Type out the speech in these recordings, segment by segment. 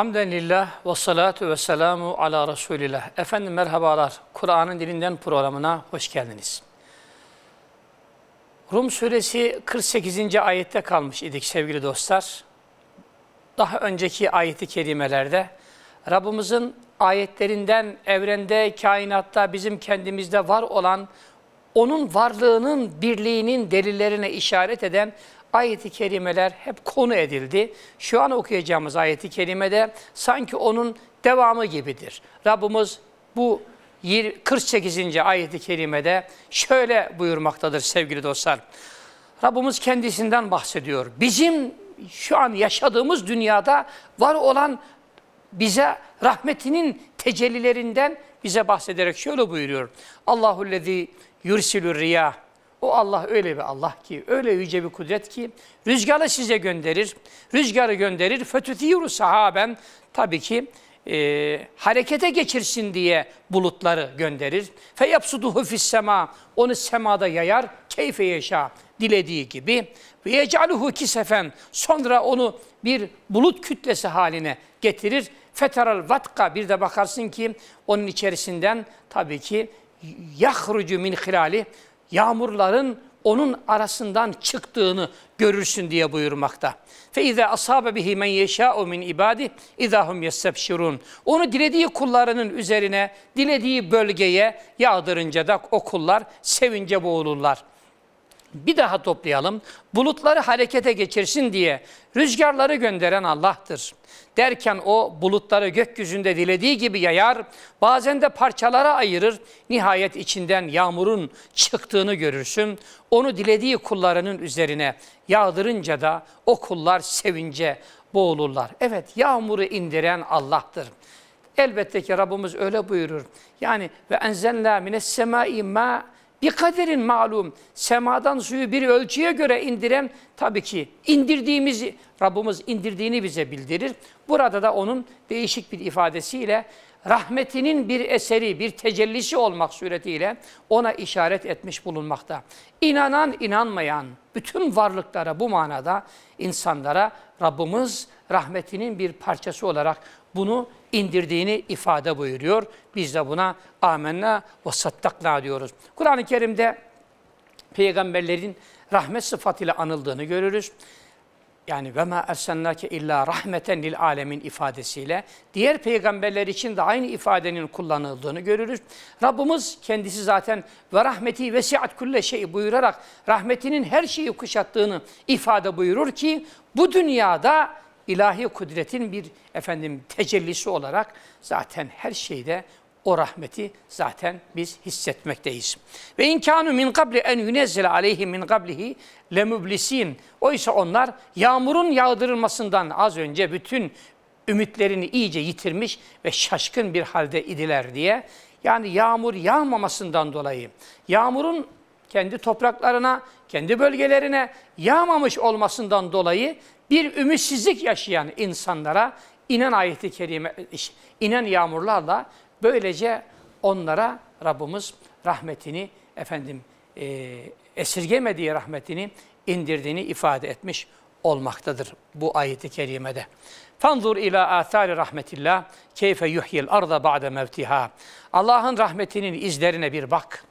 Hamden ve salatu ve selamu ala Resulillah. Efendim merhabalar. Kur'an'ın dilinden programına hoş geldiniz. Rum suresi 48. ayette kalmış idik sevgili dostlar. Daha önceki ayeti kerimelerde Rabbimizin ayetlerinden evrende, kainatta, bizim kendimizde var olan onun varlığının, birliğinin delillerine işaret eden ayeti kerimeler hep konu edildi. Şu an okuyacağımız ayeti kerimede sanki onun devamı gibidir. Rabbimiz bu 48. ayeti kerimede şöyle buyurmaktadır sevgili dostlar. Rabbimiz kendisinden bahsediyor. Bizim şu an yaşadığımız dünyada var olan bize rahmetinin tecellilerinden bize bahsederek şöyle buyuruyor. Allahu Allahüllezî yursilur riyah o Allah öyle bir Allah ki, öyle yüce bir kudret ki rüzgarı size gönderir. Rüzgarı gönderir. Fötüthiru sahaben tabii ki e, harekete geçirsin diye bulutları gönderir. Fe yapsuduhu fissema onu semada yayar. Keyfe yaşa dilediği gibi. Ve yecaluhu kisefen sonra onu bir bulut kütlesi haline getirir. Feteral vatka bir de bakarsın ki onun içerisinden tabii ki yahrucu min hilali yağmurların onun arasından çıktığını görürsün diye buyurmakta. Fe izâ asâbe bihi men yeşâ'u min ibâdi izâhum yessebşirûn. Onu dilediği kullarının üzerine, dilediği bölgeye yağdırınca da o kullar sevince boğulurlar. Bir daha toplayalım. Bulutları harekete geçirsin diye rüzgarları gönderen Allah'tır. Derken o bulutları gökyüzünde dilediği gibi yayar, bazen de parçalara ayırır. Nihayet içinden yağmurun çıktığını görürsün. Onu dilediği kullarının üzerine yağdırınca da o kullar sevince boğulurlar. Evet yağmuru indiren Allah'tır. Elbette ki Rabbimiz öyle buyurur. Yani ve enzenla mines semai ma' Bir kaderin malum semadan suyu bir ölçüye göre indiren tabii ki indirdiğimiz Rabbimiz indirdiğini bize bildirir. Burada da onun değişik bir ifadesiyle rahmetinin bir eseri, bir tecellisi olmak suretiyle ona işaret etmiş bulunmakta. İnanan, inanmayan bütün varlıklara bu manada insanlara Rabbimiz rahmetinin bir parçası olarak bunu indirdiğini ifade buyuruyor. Biz de buna amenna ve sattakna diyoruz. Kur'an-ı Kerim'de peygamberlerin rahmet sıfatıyla anıldığını görürüz. Yani ve ma ersennake illa rahmeten lil alemin ifadesiyle diğer peygamberler için de aynı ifadenin kullanıldığını görürüz. Rabbimiz kendisi zaten ve rahmeti vesiat kulle şeyi buyurarak rahmetinin her şeyi kuşattığını ifade buyurur ki bu dünyada ilahi kudretin bir efendim tecellisi olarak zaten her şeyde o rahmeti zaten biz hissetmekteyiz. Ve inkanu min kabli en yunezzile aleyhi min kablihi lemublisin. Oysa onlar yağmurun yağdırılmasından az önce bütün ümitlerini iyice yitirmiş ve şaşkın bir halde idiler diye. Yani yağmur yağmamasından dolayı, yağmurun kendi topraklarına, kendi bölgelerine yağmamış olmasından dolayı bir ümitsizlik yaşayan insanlara inen ayeti kerime, inen yağmurlarla böylece onlara Rabbimiz rahmetini efendim e, esirgemediği rahmetini indirdiğini ifade etmiş olmaktadır bu ayeti kerimede. Fanzur ila athari rahmetillah keyfe yuhyil arda ba'de mevtiha. Allah'ın rahmetinin izlerine bir bak.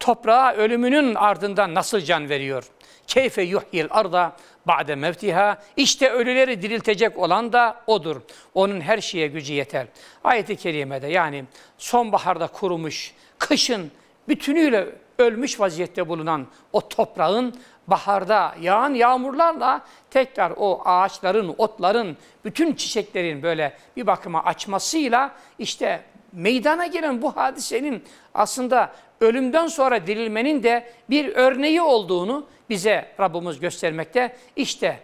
Toprağa ölümünün ardından nasıl can veriyor? Keyfe yuhyil arda ba'de mevtiha. İşte ölüleri diriltecek olan da odur. Onun her şeye gücü yeter. Ayet-i kerimede yani sonbaharda kurumuş, kışın bütünüyle ölmüş vaziyette bulunan o toprağın baharda yağan yağmurlarla tekrar o ağaçların, otların, bütün çiçeklerin böyle bir bakıma açmasıyla işte meydana gelen bu hadisenin aslında ölümden sonra dirilmenin de bir örneği olduğunu bize Rabbimiz göstermekte. İşte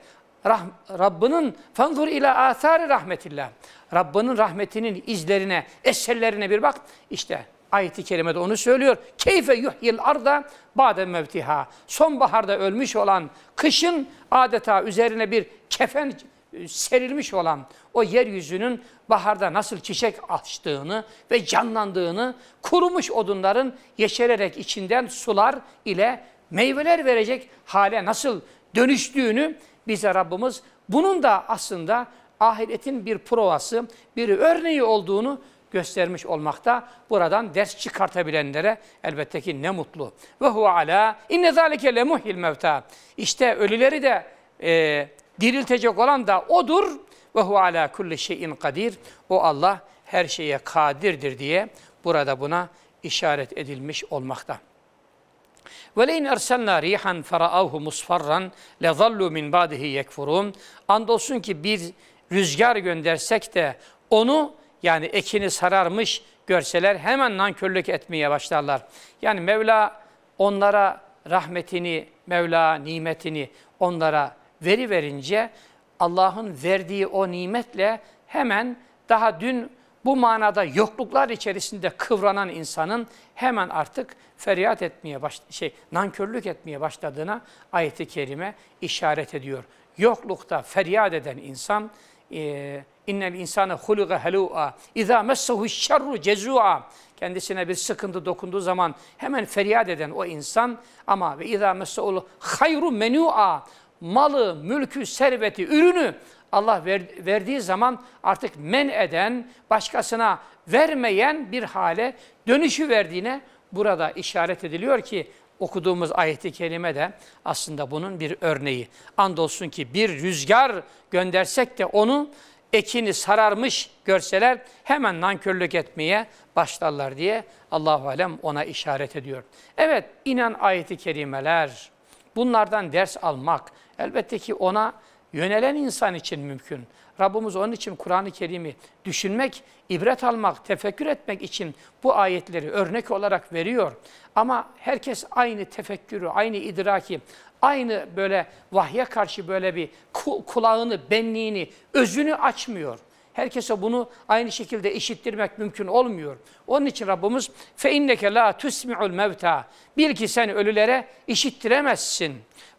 Rah Rabbinin fanzur ila athari rahmetillah. Rabbinin rahmetinin izlerine, eserlerine bir bak. İşte ayeti kerimede onu söylüyor. Keyfe yuhyil arda ba'de mevtiha. Sonbaharda ölmüş olan kışın adeta üzerine bir kefen serilmiş olan o yeryüzünün baharda nasıl çiçek açtığını ve canlandığını kurumuş odunların yeşererek içinden sular ile meyveler verecek hale nasıl dönüştüğünü bize Rabbimiz bunun da aslında ahiretin bir provası, bir örneği olduğunu göstermiş olmakta. Buradan ders çıkartabilenlere elbette ki ne mutlu. Ve huve ala inne zalike lemuhil mevta. İşte ölüleri de e, Diriltecek olan da odur. Ve hu ala kulli şeyin kadir. O Allah her şeye kadirdir diye burada buna işaret edilmiş olmakta. Ve وَلَيْنْ اَرْسَلْنَا رِيحًا فَرَأَوْهُ le zallu min بَعْدِهِ يَكْفُرُونَ Andolsun ki bir rüzgar göndersek de onu yani ekini sararmış görseler hemen nankörlük etmeye başlarlar. Yani Mevla onlara rahmetini, Mevla nimetini onlara veri verince Allah'ın verdiği o nimetle hemen daha dün bu manada yokluklar içerisinde kıvranan insanın hemen artık feryat etmeye baş şey nankörlük etmeye başladığına ayeti kerime işaret ediyor. Yoklukta feryat eden insan e, innel insane huluga helua iza messehu şerru cezua kendisine bir sıkıntı dokunduğu zaman hemen feryat eden o insan ama ve iza messehu hayru menua malı, mülkü, serveti, ürünü Allah ver, verdiği zaman artık men eden, başkasına vermeyen bir hale dönüşü verdiğine burada işaret ediliyor ki okuduğumuz ayeti kelime de aslında bunun bir örneği. Andolsun ki bir rüzgar göndersek de onu ekini sararmış görseler hemen nankörlük etmeye başlarlar diye Allahu alem ona işaret ediyor. Evet inen ayeti kerimeler bunlardan ders almak, Elbette ki ona yönelen insan için mümkün. Rabbimiz onun için Kur'an-ı Kerim'i düşünmek, ibret almak, tefekkür etmek için bu ayetleri örnek olarak veriyor. Ama herkes aynı tefekkürü, aynı idraki, aynı böyle vahye karşı böyle bir kulağını, benliğini, özünü açmıyor. Herkese bunu aynı şekilde işittirmek mümkün olmuyor. Onun için Rabbimiz fe inneke la tusmi'ul mevta. Bil ki sen ölülere işittiremezsin.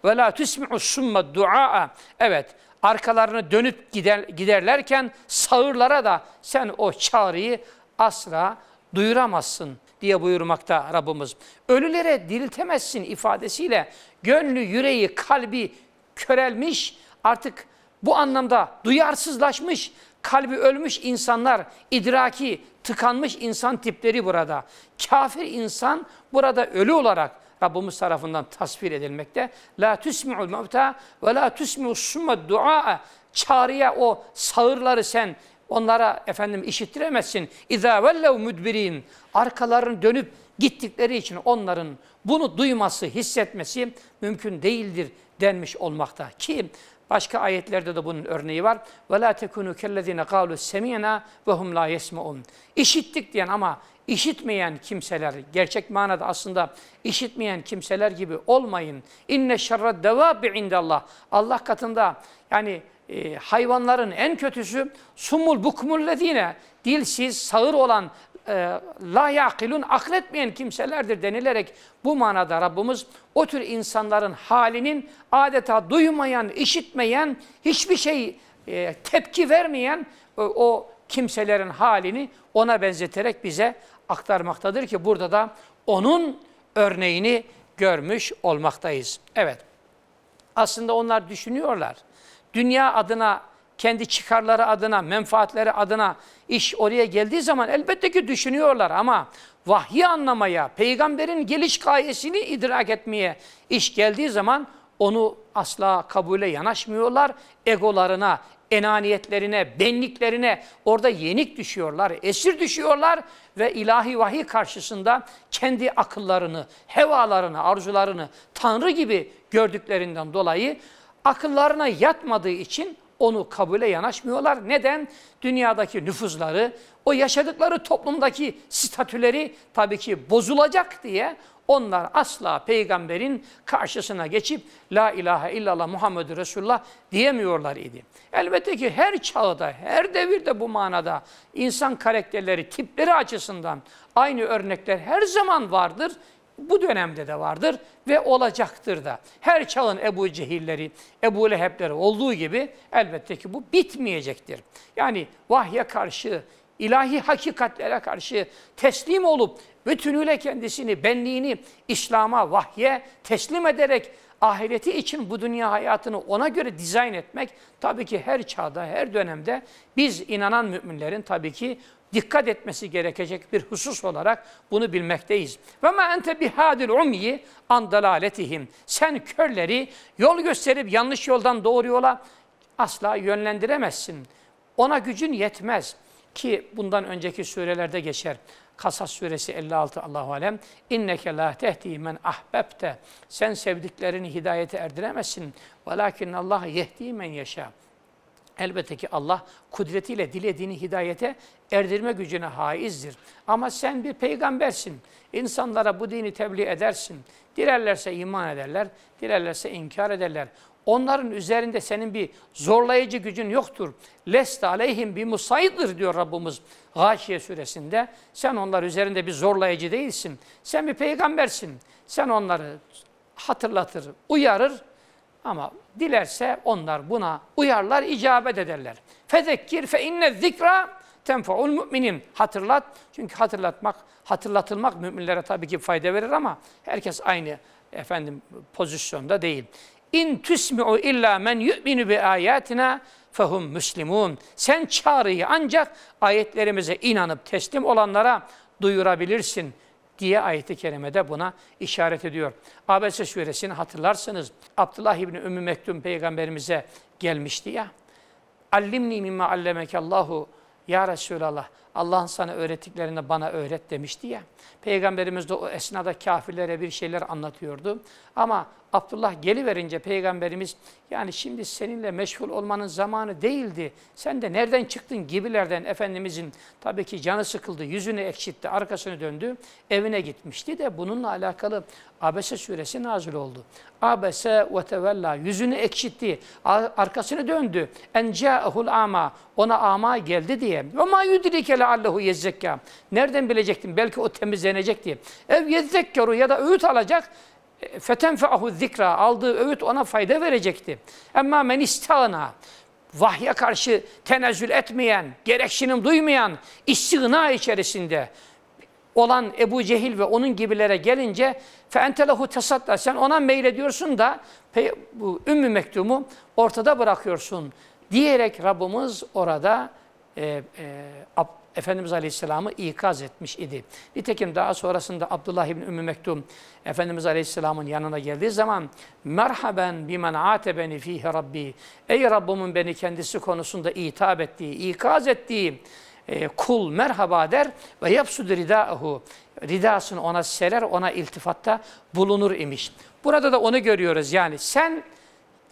Ve la tusmi'u summa duaa. Evet, arkalarını dönüp gider, giderlerken sağırlara da sen o çağrıyı asla duyuramazsın diye buyurmakta Rabbimiz. Ölülere diriltemezsin ifadesiyle gönlü, yüreği, kalbi körelmiş, artık bu anlamda duyarsızlaşmış, kalbi ölmüş insanlar, idraki, tıkanmış insan tipleri burada. Kafir insan burada ölü olarak Rabbimiz tarafından tasvir edilmekte. La tusmi'ul mevta ve la tusmi'us summa du'a. Çağrıya o sağırları sen onlara efendim işittiremezsin. İza vellev müdbirin. Arkalarını dönüp gittikleri için onların bunu duyması, hissetmesi mümkün değildir denmiş olmakta. Ki başka ayetlerde de bunun örneği var. وَلَا تَكُنُوا كَلَّذ۪ينَ قَالُوا سَمِيَنَا وَهُمْ لَا يَسْمَعُونَ İşittik diyen ama işitmeyen kimseler, gerçek manada aslında işitmeyen kimseler gibi olmayın. اِنَّ شَرَّ الدَّوَابِ indallah. Allah katında yani e, hayvanların en kötüsü sumul bukmullezine dilsiz, sağır olan e, la yakilun akletmeyen kimselerdir denilerek bu manada Rabbimiz o tür insanların halinin adeta duymayan, işitmeyen, hiçbir şey e, tepki vermeyen e, o kimselerin halini ona benzeterek bize aktarmaktadır ki burada da onun örneğini görmüş olmaktayız. Evet. Aslında onlar düşünüyorlar. Dünya adına kendi çıkarları adına, menfaatleri adına iş oraya geldiği zaman elbette ki düşünüyorlar ama vahyi anlamaya, peygamberin geliş gayesini idrak etmeye iş geldiği zaman onu asla kabule yanaşmıyorlar. Egolarına, enaniyetlerine, benliklerine orada yenik düşüyorlar, esir düşüyorlar ve ilahi vahiy karşısında kendi akıllarını, hevalarını, arzularını Tanrı gibi gördüklerinden dolayı akıllarına yatmadığı için onu kabule yanaşmıyorlar. Neden? Dünyadaki nüfuzları, o yaşadıkları toplumdaki statüleri tabii ki bozulacak diye onlar asla peygamberin karşısına geçip La ilahe illallah Muhammedur Resulullah diyemiyorlar idi. Elbette ki her çağda, her devirde bu manada insan karakterleri, tipleri açısından aynı örnekler her zaman vardır bu dönemde de vardır ve olacaktır da. Her çağın Ebu Cehilleri, Ebu Lehebleri olduğu gibi elbette ki bu bitmeyecektir. Yani vahye karşı, ilahi hakikatlere karşı teslim olup bütünüyle kendisini, benliğini İslam'a, vahye teslim ederek ahireti için bu dünya hayatını ona göre dizayn etmek tabii ki her çağda, her dönemde biz inanan müminlerin tabii ki dikkat etmesi gerekecek bir husus olarak bunu bilmekteyiz. Ve ma ente bihadil umyi an dalaletihim. Sen körleri yol gösterip yanlış yoldan doğru yola asla yönlendiremezsin. Ona gücün yetmez ki bundan önceki surelerde geçer. Kasas suresi 56 Allahu alem. İnneke la tehdi men ahbebte. Sen sevdiklerini hidayete erdiremezsin. Velakin Allah yehdi men yaşa. Elbette ki Allah kudretiyle dilediğini hidayete erdirme gücüne haizdir. Ama sen bir peygambersin. İnsanlara bu dini tebliğ edersin. Dilerlerse iman ederler, dilerlerse inkar ederler. Onların üzerinde senin bir zorlayıcı gücün yoktur. Lest aleyhim bir musaydır diyor Rabbimiz Gâşiye suresinde. Sen onlar üzerinde bir zorlayıcı değilsin. Sen bir peygambersin. Sen onları hatırlatır, uyarır, ama dilerse onlar buna uyarlar, icabet ederler. Fezekkir fe inne zikra tenfaul müminim. Hatırlat. Çünkü hatırlatmak, hatırlatılmak müminlere tabii ki fayda verir ama herkes aynı efendim pozisyonda değil. İn tüsmi'u illa men yu'minu bi ayatina fehum müslimun. Sen çağrıyı ancak ayetlerimize inanıp teslim olanlara duyurabilirsin diye ayeti kerimede buna işaret ediyor. Abese suresini hatırlarsınız. Abdullah İbni Ümmü Mektum peygamberimize gelmişti ya. Allimni mimme allemekallahu ya Resulallah Allah'ın sana öğrettiklerini bana öğret demişti ya. Peygamberimiz de o esnada kafirlere bir şeyler anlatıyordu. Ama Abdullah geliverince peygamberimiz yani şimdi seninle meşgul olmanın zamanı değildi. Sen de nereden çıktın gibilerden Efendimizin tabii ki canı sıkıldı, yüzünü ekşitti, arkasını döndü, evine gitmişti de bununla alakalı Abese suresi nazil oldu. Abese ve tevella yüzünü ekşitti, arkasını döndü. Encaehul ama ona ama geldi diye. Ve ma yudrike leallehu yezzekka. Nereden bilecektim? Belki o temizlenecek diye. Ev yezzekkeru ya da öğüt alacak fetenfeahu zikra aldığı öğüt ona fayda verecekti. Emma men istağına vahya karşı tenezzül etmeyen, gereksinim duymayan, istigna içerisinde olan Ebu Cehil ve onun gibilere gelince fe entelehu tesadda sen ona meylediyorsun da bu ümmü mektumu ortada bırakıyorsun diyerek Rabbimiz orada e, e, Efendimiz Aleyhisselam'ı ikaz etmiş idi. Nitekim daha sonrasında Abdullah İbni Ümmü Mektum Efendimiz Aleyhisselam'ın yanına geldiği zaman merhaben bimen atebeni fihi Rabbi ey Rabbimin beni kendisi konusunda hitap ettiği, ikaz ettiği e, kul merhaba der ve yapsudu ridâhu ridasını ona serer, ona iltifatta bulunur imiş. Burada da onu görüyoruz yani sen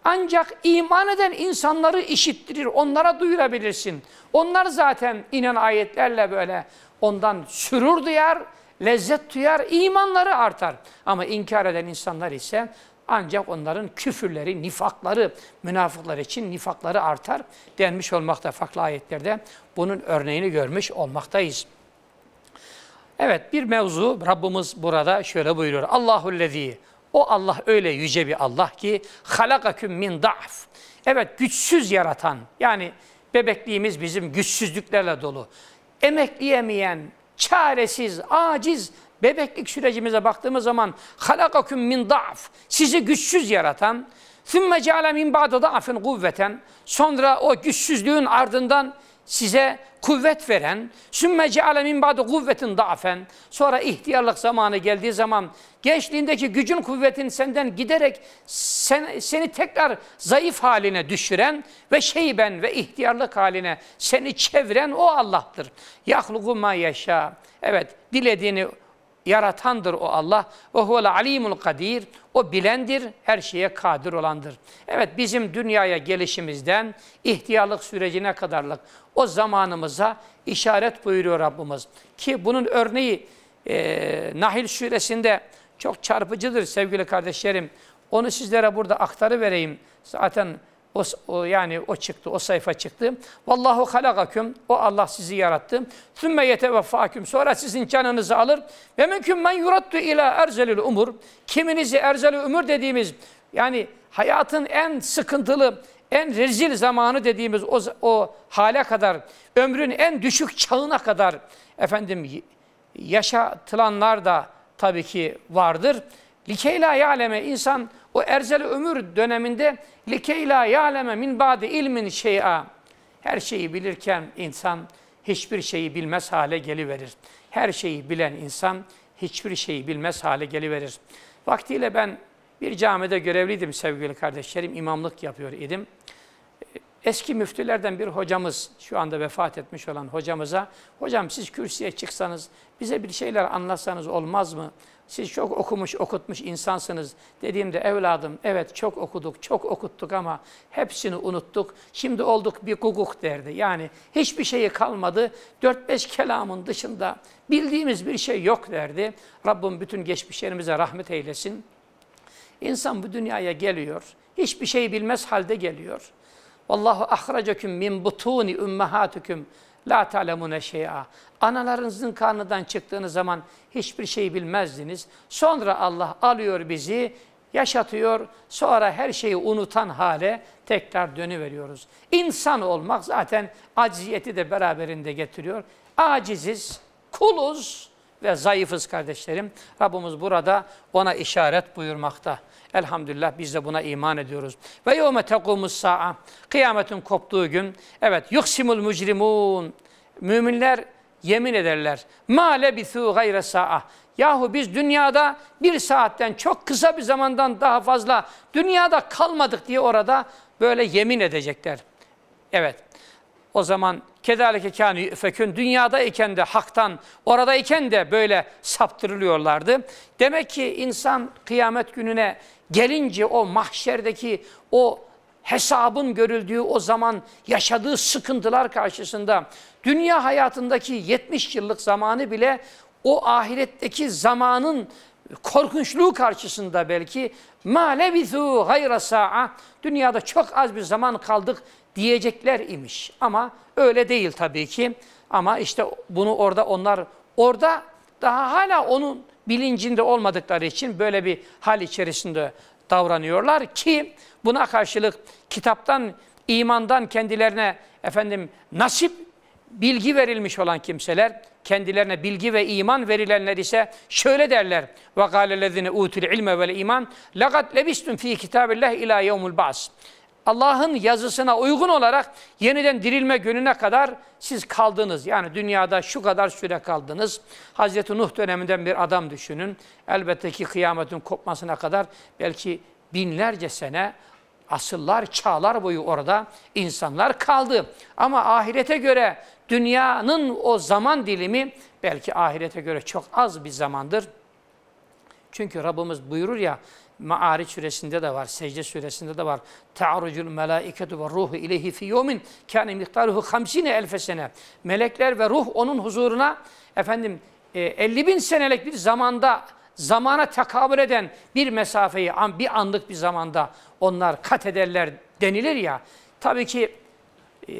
ancak iman eden insanları işittirir, onlara duyurabilirsin. Onlar zaten inen ayetlerle böyle ondan sürür duyar, lezzet duyar, imanları artar. Ama inkar eden insanlar ise ancak onların küfürleri, nifakları, münafıklar için nifakları artar denmiş olmakta farklı ayetlerde. Bunun örneğini görmüş olmaktayız. Evet bir mevzu Rabbimiz burada şöyle buyuruyor. Allahüllezî o Allah öyle yüce bir Allah ki halakaküm min da'f. Evet güçsüz yaratan yani bebekliğimiz bizim güçsüzlüklerle dolu. Emekleyemeyen, çaresiz, aciz bebeklik sürecimize baktığımız zaman halakaküm min da'f. Sizi güçsüz yaratan, sümme ceale min ba'de da'fin kuvveten. Sonra o güçsüzlüğün ardından size kuvvet veren, sümme ceale min ba'du kuvvetin da'fen, sonra ihtiyarlık zamanı geldiği zaman gençliğindeki gücün kuvvetin senden giderek sen, seni tekrar zayıf haline düşüren ve şeyben ve ihtiyarlık haline seni çeviren o Allah'tır. Yahlugu ma yaşa. Evet, dilediğini yaratandır o Allah. Ve huvel alimul kadir. O bilendir, her şeye kadir olandır. Evet bizim dünyaya gelişimizden ihtiyarlık sürecine kadarlık o zamanımıza işaret buyuruyor Rabbimiz. Ki bunun örneği e, Nahil suresinde çok çarpıcıdır sevgili kardeşlerim. Onu sizlere burada aktarı vereyim. Zaten o, o yani o çıktı, o sayfa çıktı. Vallahu halakaküm. O Allah sizi yarattı. Sümme yeteveffaküm. Sonra sizin canınızı alır. Ve mümkün men yuraddu ila erzelil umur. Kiminizi erzelil umur dediğimiz yani hayatın en sıkıntılı, en rezil zamanı dediğimiz o, o hale kadar, ömrün en düşük çağına kadar efendim yaşatılanlar da tabii ki vardır. Likeyla yaleme insan o erzeli ömür döneminde likeyla yaleme min ba'di ilmin şey'a. Her şeyi bilirken insan hiçbir şeyi bilmez hale geliverir. Her şeyi bilen insan hiçbir şeyi bilmez hale geliverir. Vaktiyle ben bir camide görevliydim sevgili kardeşlerim, imamlık yapıyor idim. Ee, eski müftülerden bir hocamız, şu anda vefat etmiş olan hocamıza, hocam siz kürsüye çıksanız, bize bir şeyler anlatsanız olmaz mı? siz çok okumuş, okutmuş insansınız dediğimde evladım evet çok okuduk, çok okuttuk ama hepsini unuttuk. Şimdi olduk bir guguk derdi. Yani hiçbir şeyi kalmadı. 4-5 kelamın dışında bildiğimiz bir şey yok derdi. Rabbim bütün geçmişlerimize rahmet eylesin. İnsan bu dünyaya geliyor. Hiçbir şey bilmez halde geliyor. Vallahu ahraceküm min butuni ümmehatikum La talemune şey'a. Analarınızın karnından çıktığınız zaman hiçbir şey bilmezdiniz. Sonra Allah alıyor bizi, yaşatıyor. Sonra her şeyi unutan hale tekrar dönüveriyoruz. İnsan olmak zaten aciziyeti de beraberinde getiriyor. Aciziz, kuluz ve zayıfız kardeşlerim. Rabbimiz burada ona işaret buyurmakta. Elhamdülillah biz de buna iman ediyoruz. Ve yevme tekumus sa'a. Kıyametin koptuğu gün evet yuksimul mücrimun. Müminler yemin ederler. Ma lebithu gayre sa'a. Yahu biz dünyada bir saatten çok kısa bir zamandan daha fazla dünyada kalmadık diye orada böyle yemin edecekler. Evet. O zaman Kedaleke kânü fekün dünyadayken de haktan, oradayken de böyle saptırılıyorlardı. Demek ki insan kıyamet gününe gelince o mahşerdeki o hesabın görüldüğü o zaman yaşadığı sıkıntılar karşısında dünya hayatındaki 70 yıllık zamanı bile o ahiretteki zamanın korkunçluğu karşısında belki ma hayra sa'a dünyada çok az bir zaman kaldık diyecekler imiş. Ama öyle değil tabii ki. Ama işte bunu orada onlar orada daha hala onun bilincinde olmadıkları için böyle bir hal içerisinde davranıyorlar ki buna karşılık kitaptan, imandan kendilerine efendim nasip bilgi verilmiş olan kimseler kendilerine bilgi ve iman verilenler ise şöyle derler. Ve galellezine utul ilme ve iman laqad lebistum fi kitabillah ila yevmul ba's. Allah'ın yazısına uygun olarak yeniden dirilme gününe kadar siz kaldınız. Yani dünyada şu kadar süre kaldınız. Hz. Nuh döneminden bir adam düşünün. Elbette ki kıyametin kopmasına kadar belki binlerce sene, asıllar, çağlar boyu orada insanlar kaldı. Ama ahirete göre dünyanın o zaman dilimi belki ahirete göre çok az bir zamandır. Çünkü Rabbimiz buyurur ya Maariç suresinde de var, secde suresinde de var. Ta'arucul melaiketu ve ruhu ileyhi fi yevmin kâne miktaruhu hamsine elfe sene. Melekler ve ruh onun huzuruna efendim 50 e, bin senelik bir zamanda zamana tekabül eden bir mesafeyi bir anlık bir zamanda onlar kat ederler denilir ya. Tabii ki e,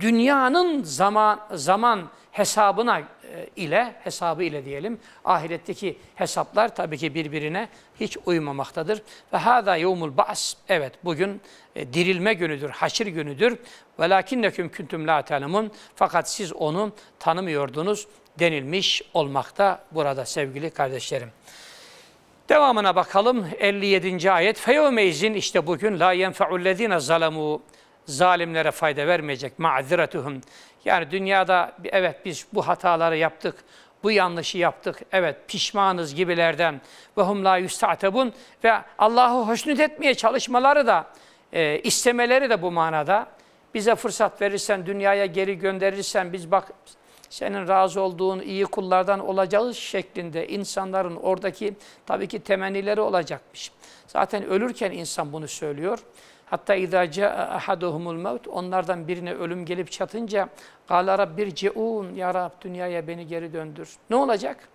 dünyanın zaman zaman hesabına e, ile hesabı ile diyelim. Ahiretteki hesaplar tabii ki birbirine hiç uymamaktadır. Ve hada yevmul ba's. Evet bugün e, dirilme günüdür, haşir günüdür. Velakinneküm küntüm la talemun. Fakat siz onu tanımıyordunuz denilmiş olmakta burada sevgili kardeşlerim. Devamına bakalım 57. ayet. Feyevmeyzin işte bugün la yenfe'ullezine zalemu zalimlere fayda vermeyecek ma'ziratuhum yani dünyada evet biz bu hataları yaptık, bu yanlışı yaptık, evet pişmanız gibilerden ve hum la ve Allah'ı hoşnut etmeye çalışmaları da e, istemeleri de bu manada bize fırsat verirsen, dünyaya geri gönderirsen biz bak senin razı olduğun iyi kullardan olacağız şeklinde insanların oradaki tabii ki temennileri olacakmış. Zaten ölürken insan bunu söylüyor. Hatta اِذَا جَاءَ اَحَدُهُمُ الْمَوْتِ Onlardan birine ölüm gelip çatınca قَالَ رَبِّرْ ceun Ya Rab dünyaya beni geri döndür. Ne olacak?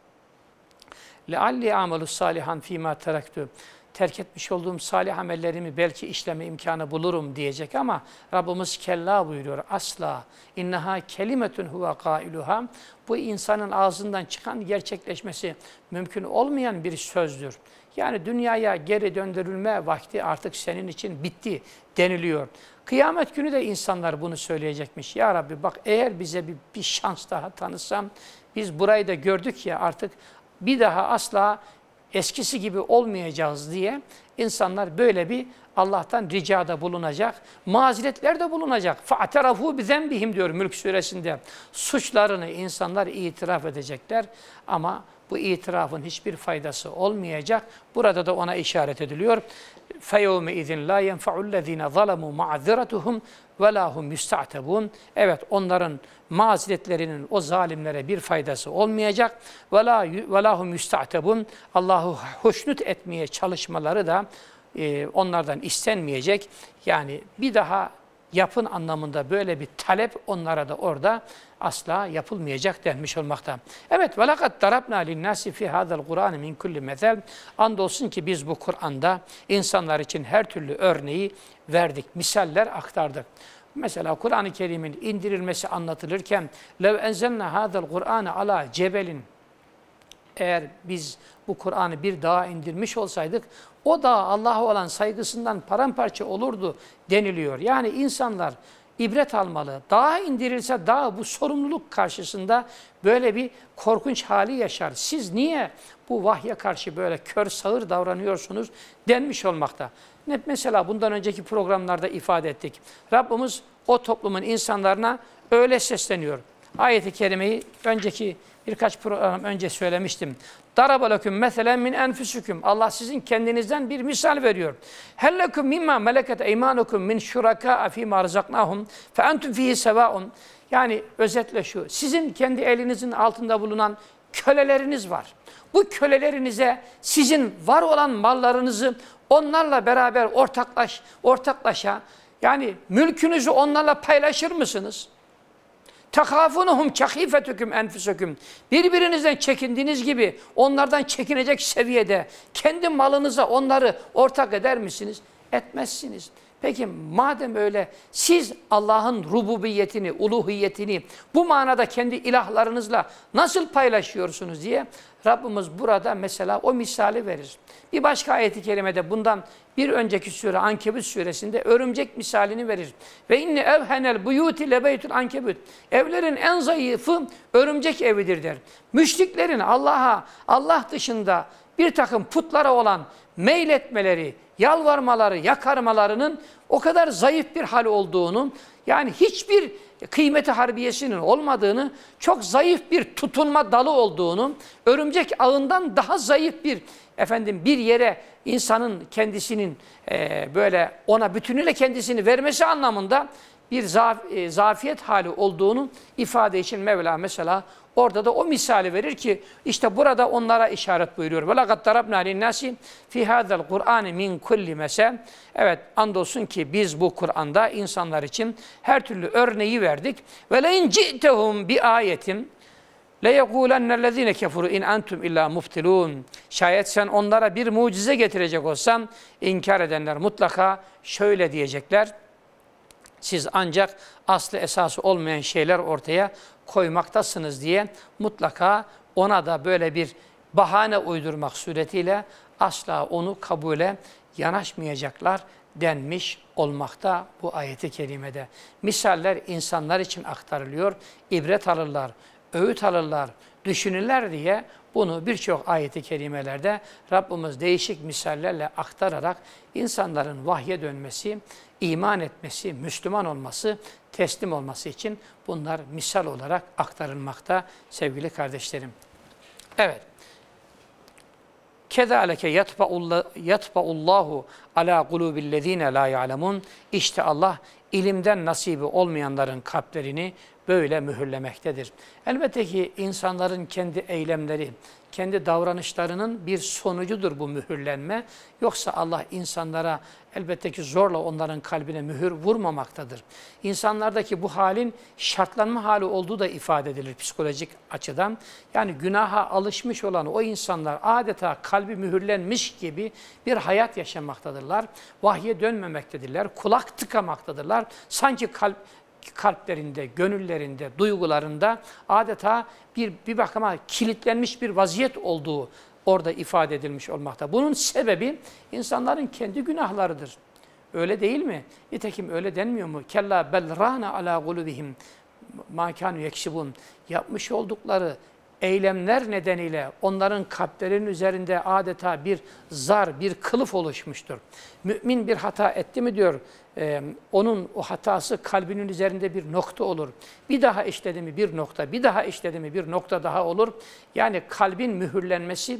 لَعَلِّ عَمَلُ salihan ف۪يمَا تَرَكْتُ terk etmiş olduğum salih amellerimi belki işleme imkanı bulurum diyecek ama Rabbimiz kella buyuruyor asla innaha kelimetun huve kailuha bu insanın ağzından çıkan gerçekleşmesi mümkün olmayan bir sözdür. Yani dünyaya geri döndürülme vakti artık senin için bitti deniliyor. Kıyamet günü de insanlar bunu söyleyecekmiş. Ya Rabbi bak eğer bize bir, bir şans daha tanısam biz burayı da gördük ya artık bir daha asla eskisi gibi olmayacağız diye insanlar böyle bir Allah'tan ricada bulunacak, maziretler de bulunacak. فَاَتَرَفُوا بِذَنْبِهِمْ diyor Mülk Suresinde. Suçlarını insanlar itiraf edecekler ama bu itirafın hiçbir faydası olmayacak. Burada da ona işaret ediliyor. فَيَوْمَ اِذٍ لَا يَنْفَعُ الَّذ۪ينَ ظَلَمُوا مَعَذِرَتُهُمْ وَلَا هُمْ يُسْتَعْتَبُونَ Evet onların maziretlerinin o zalimlere bir faydası olmayacak. وَلَا هُمْ يُسْتَعْتَبُونَ Allah'ı hoşnut etmeye çalışmaları da e, onlardan istenmeyecek. Yani bir daha yapın anlamında böyle bir talep onlara da orada asla yapılmayacak denmiş olmakta. Evet ve lakat darabna linnasi fi hadal Kur'an min kulli mesel. Andolsun ki biz bu Kur'an'da insanlar için her türlü örneği verdik, misaller aktardık. Mesela Kur'an-ı Kerim'in indirilmesi anlatılırken lev enzelna hadal Kur'an ala cebelin eğer biz bu Kur'an'ı bir dağa indirmiş olsaydık o da Allah'a olan saygısından paramparça olurdu deniliyor. Yani insanlar ibret almalı. Dağa indirilse dağ bu sorumluluk karşısında böyle bir korkunç hali yaşar. Siz niye bu vahye karşı böyle kör sağır davranıyorsunuz denmiş olmakta. Mesela bundan önceki programlarda ifade ettik. Rabbimiz o toplumun insanlarına öyle sesleniyor. Ayet-i Kerime'yi önceki birkaç program önce söylemiştim. Darabaleküm meselen min enfüsüküm. Allah sizin kendinizden bir misal veriyor. Helleküm mimma meleket eymanukum min şuraka fi marzaknahum fe entum fihi sevaun. Yani özetle şu. Sizin kendi elinizin altında bulunan köleleriniz var. Bu kölelerinize sizin var olan mallarınızı onlarla beraber ortaklaş ortaklaşa yani mülkünüzü onlarla paylaşır mısınız? Tekâfunuhum kehîfetüküm enfüsüküm. Birbirinizden çekindiğiniz gibi onlardan çekinecek seviyede kendi malınıza onları ortak eder misiniz? Etmezsiniz. Peki madem öyle siz Allah'ın rububiyetini, uluhiyetini bu manada kendi ilahlarınızla nasıl paylaşıyorsunuz diye Rabbimiz burada mesela o misali verir. Bir başka ayeti kerimede bundan bir önceki sure Ankebut suresinde örümcek misalini verir. Ve inne evhenel buyuti lebeytul ankebut. Evlerin en zayıfı örümcek evidir der. Müşriklerin Allah'a, Allah dışında bir takım putlara olan meyletmeleri, yalvarmaları, yakarmalarının o kadar zayıf bir hal olduğunun yani hiçbir kıymeti harbiyesinin olmadığını, çok zayıf bir tutunma dalı olduğunu, örümcek ağından daha zayıf bir efendim bir yere insanın kendisinin e, böyle ona bütünüyle kendisini vermesi anlamında bir zaf, e, zafiyet hali olduğunu ifade için Mevla mesela Orada da o misali verir ki işte burada onlara işaret buyuruyor. Ve laqad darabna linnasi fi hadzal Kur'an min kulli mesel. Evet andolsun ki biz bu Kur'an'da insanlar için her türlü örneği verdik. Ve le incitehum bi ayetin le yekulennellezine kefuru in antum illa muftilun. Şayet sen onlara bir mucize getirecek olsan inkar edenler mutlaka şöyle diyecekler. Siz ancak aslı esası olmayan şeyler ortaya koymaktasınız diye mutlaka ona da böyle bir bahane uydurmak suretiyle asla onu kabule yanaşmayacaklar denmiş olmakta bu ayeti kerimede. Misaller insanlar için aktarılıyor, ibret alırlar, öğüt alırlar, düşünürler diye bunu birçok ayeti kerimelerde Rabbimiz değişik misallerle aktararak insanların vahye dönmesi, iman etmesi, Müslüman olması, teslim olması için bunlar misal olarak aktarılmakta sevgili kardeşlerim. Evet. Kedaleke yatbaullahu ala kulubillezine la ya'lemun. İşte Allah ilimden nasibi olmayanların kalplerini böyle mühürlemektedir. Elbette ki insanların kendi eylemleri, kendi davranışlarının bir sonucudur bu mühürlenme. Yoksa Allah insanlara elbette ki zorla onların kalbine mühür vurmamaktadır. İnsanlardaki bu halin şartlanma hali olduğu da ifade edilir psikolojik açıdan. Yani günaha alışmış olan o insanlar adeta kalbi mühürlenmiş gibi bir hayat yaşamaktadırlar. Vahye dönmemektedirler, kulak tıkamaktadırlar. Sanki kalp kalplerinde, gönüllerinde, duygularında adeta bir, bir bakıma kilitlenmiş bir vaziyet olduğu orada ifade edilmiş olmakta. Bunun sebebi insanların kendi günahlarıdır. Öyle değil mi? İtekim öyle denmiyor mu? Kella bel rana ala gulubihim makanu yeksibun. Yapmış oldukları eylemler nedeniyle onların kalplerinin üzerinde adeta bir zar, bir kılıf oluşmuştur. Mümin bir hata etti mi diyor ee, onun o hatası kalbinin üzerinde bir nokta olur. Bir daha işledi mi bir nokta, bir daha işledi mi bir nokta daha olur. Yani kalbin mühürlenmesi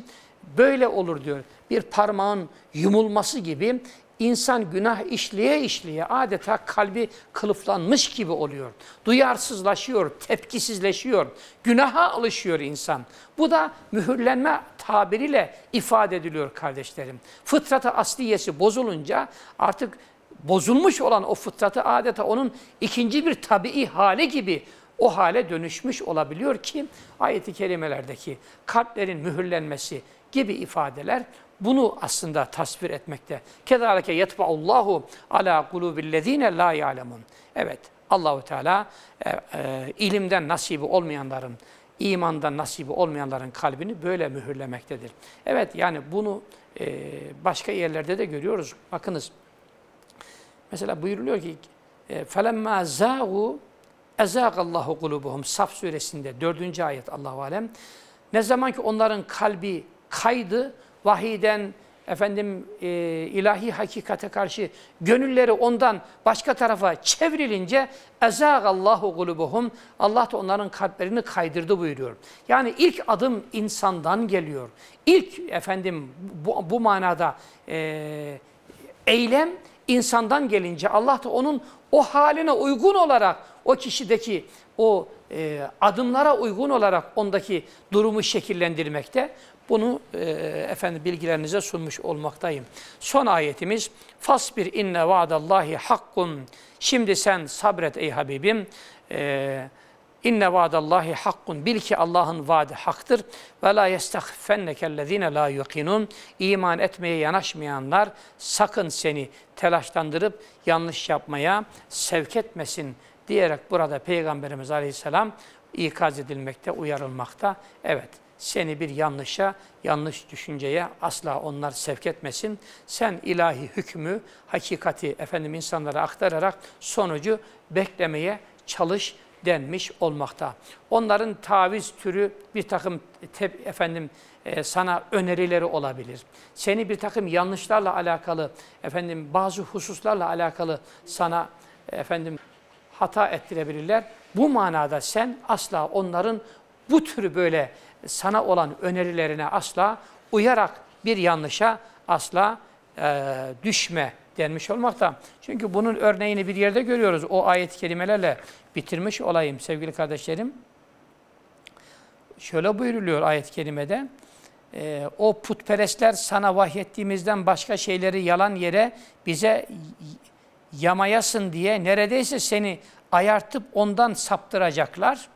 böyle olur diyor. Bir parmağın yumulması gibi insan günah işliye işliye adeta kalbi kılıflanmış gibi oluyor. Duyarsızlaşıyor, tepkisizleşiyor, günaha alışıyor insan. Bu da mühürlenme tabiriyle ifade ediliyor kardeşlerim. Fıtratı asliyesi bozulunca artık bozulmuş olan o fıtratı adeta onun ikinci bir tabii hali gibi o hale dönüşmüş olabiliyor ki ayeti kerimelerdeki kalplerin mühürlenmesi gibi ifadeler bunu aslında tasvir etmekte. Kedalike yetba'ullahu ala kulubillezine la ya'lemun. Evet Allahu Teala e, e, ilimden nasibi olmayanların, imandan nasibi olmayanların kalbini böyle mühürlemektedir. Evet yani bunu e, başka yerlerde de görüyoruz. Bakınız Mesela buyuruluyor ki فَلَمَّا زَاغُوا اَزَاغَ اللّٰهُ قُلُوبُهُمْ Saf suresinde 4. ayet Allah Alem. Ne zaman ki onların kalbi kaydı, vahiden, efendim e, ilahi hakikate karşı gönülleri ondan başka tarafa çevrilince ezagallahu kulubuhum Allah da onların kalplerini kaydırdı buyuruyor. Yani ilk adım insandan geliyor. İlk efendim bu, bu manada e, eylem insandan gelince Allah da onun o haline uygun olarak o kişideki o e, adımlara uygun olarak ondaki durumu şekillendirmekte. Bunu e, efendim bilgilerinize sunmuş olmaktayım. Son ayetimiz Fasbir inne vaadallahi hakkun. Şimdi sen sabret ey Habibim. E, İnne vaadallahi hakkun. Bil ki Allah'ın vaadi haktır. Ve la yestahfennekellezine la yuqinun. İman etmeye yanaşmayanlar sakın seni telaşlandırıp yanlış yapmaya sevk etmesin diyerek burada Peygamberimiz Aleyhisselam ikaz edilmekte, uyarılmakta. Evet, seni bir yanlışa, yanlış düşünceye asla onlar sevk etmesin. Sen ilahi hükmü, hakikati efendim insanlara aktararak sonucu beklemeye çalış denmiş olmakta. Onların taviz türü bir takım te, efendim e, sana önerileri olabilir. Seni bir takım yanlışlarla alakalı efendim bazı hususlarla alakalı sana efendim hata ettirebilirler. Bu manada sen asla onların bu tür böyle sana olan önerilerine asla uyarak bir yanlışa asla e, düşme denmiş olmakta. Çünkü bunun örneğini bir yerde görüyoruz. O ayet-i kerimelerle bitirmiş olayım sevgili kardeşlerim. Şöyle buyuruluyor ayet-i kerimede. E, o putperestler sana vahyettiğimizden başka şeyleri yalan yere bize yamayasın diye neredeyse seni ayartıp ondan saptıracaklar.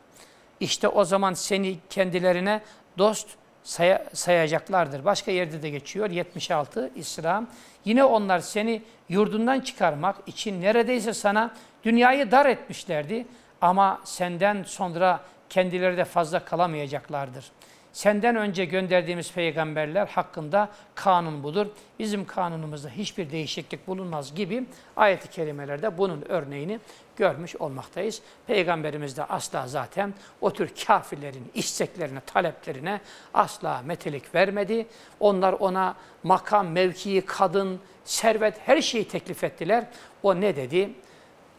İşte o zaman seni kendilerine dost say sayacaklardır. Başka yerde de geçiyor 76 İsra. Yine onlar seni yurdundan çıkarmak için neredeyse sana dünyayı dar etmişlerdi. Ama senden sonra kendileri de fazla kalamayacaklardır. Senden önce gönderdiğimiz peygamberler hakkında kanun budur. Bizim kanunumuzda hiçbir değişiklik bulunmaz gibi ayet-i kerimelerde bunun örneğini görmüş olmaktayız. Peygamberimiz de asla zaten o tür kafirlerin isteklerine, taleplerine asla metelik vermedi. Onlar ona makam, mevkii, kadın, servet her şeyi teklif ettiler. O ne dedi?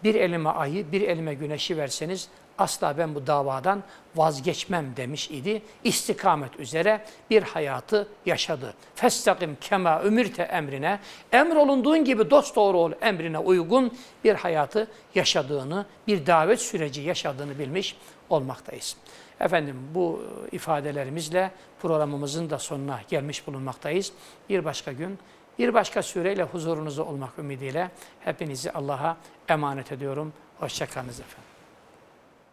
Bir elime ayı, bir elime güneşi verseniz asla ben bu davadan vazgeçmem demiş idi. İstikamet üzere bir hayatı yaşadı. Festakim kema ömürte emrine, emrolunduğun gibi dost doğru ol emrine uygun bir hayatı yaşadığını, bir davet süreci yaşadığını bilmiş olmaktayız. Efendim bu ifadelerimizle programımızın da sonuna gelmiş bulunmaktayız. Bir başka gün bir başka süreyle huzurunuzda olmak ümidiyle hepinizi Allah'a emanet ediyorum. Hoşçakalınız efendim.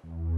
you